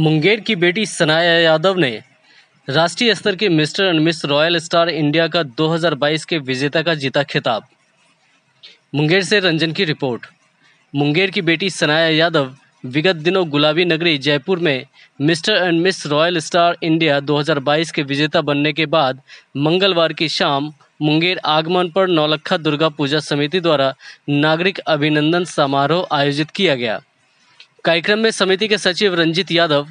मुंगेर की बेटी सनाया यादव ने राष्ट्रीय स्तर के mister and miss royal star India का 2022 के विजेता का जीता खिताब मुंगेर से रंजन की रिपोर्ट मुंगेर की बेटी सनाया यादव विगत दिनों गुलाबी नगरी जयपुर में mister and miss royal star India 2022 के विजेता बनने के बाद मंगलवार की शाम मुंगेर आगमन पर नौलखा दुर्गा पूजा समिति द्वारा नागरिक अभिनंदन समारोह आयोजित किया गया कार्यक्रम में समिति के सचिव रंजीत यादव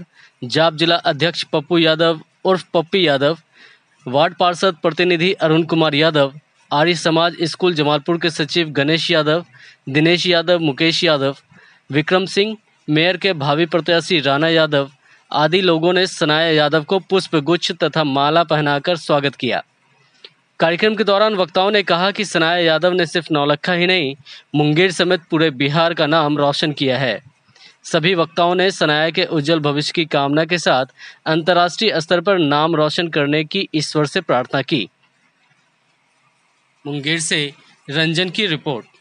जाप जिला अध्यक्ष पप्पू यादव उर्फ पप्पी यादव वार्ड पार्षद प्रतिनिधि अरुण कुमार यादव आर्य समाज स्कूल जमालपुर के सचिव गणेश यादव दिनेश यादव मुकेश यादव विक्रम सिंह मेयर के भावी प्रत्याशी राणा यादव आदि लोगों ने सनाया यादव को पुष्प गुच्छ तथा माला पहनाकर स्वागत किया कार्यक्रम के दौरान वक्ताओं ने कहा कि सनाया यादव ने सिर्फ नौलखा ही नहीं मुंगेर समेत पूरे बिहार का नाम रोशन किया है सभी वक्ताओं ने सनाया के उज्जवल भविष्य की कामना के साथ अंतर्राष्ट्रीय स्तर पर नाम रोशन करने की ईश्वर से प्रार्थना की मुंगेर से रंजन की रिपोर्ट